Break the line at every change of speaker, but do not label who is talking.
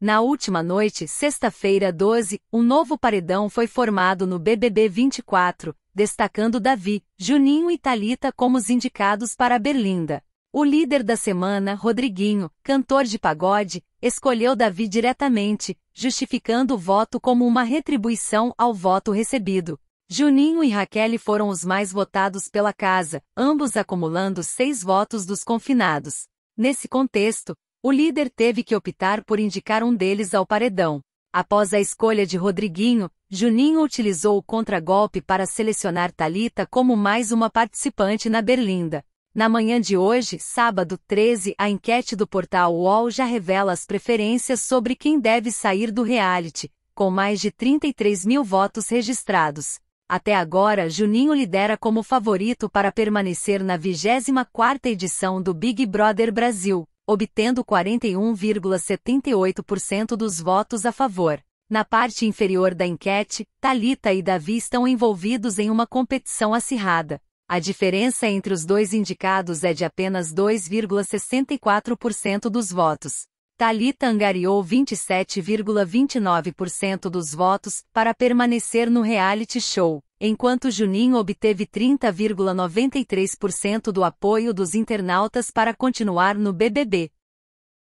Na última noite, sexta-feira 12, um novo paredão foi formado no BBB 24, destacando Davi, Juninho e Talita como os indicados para Berlinda. O líder da semana, Rodriguinho, cantor de pagode, escolheu Davi diretamente, justificando o voto como uma retribuição ao voto recebido. Juninho e Raquel foram os mais votados pela casa, ambos acumulando seis votos dos confinados. Nesse contexto, o líder teve que optar por indicar um deles ao paredão. Após a escolha de Rodriguinho, Juninho utilizou o contragolpe para selecionar Talita como mais uma participante na Berlinda. Na manhã de hoje, sábado 13, a enquete do portal UOL já revela as preferências sobre quem deve sair do reality, com mais de 33 mil votos registrados. Até agora, Juninho lidera como favorito para permanecer na 24ª edição do Big Brother Brasil obtendo 41,78% dos votos a favor. Na parte inferior da enquete, Talita e Davi estão envolvidos em uma competição acirrada. A diferença entre os dois indicados é de apenas 2,64% dos votos. Talita angariou 27,29% dos votos para permanecer no reality show enquanto Juninho obteve 30,93% do apoio dos internautas para continuar no BBB.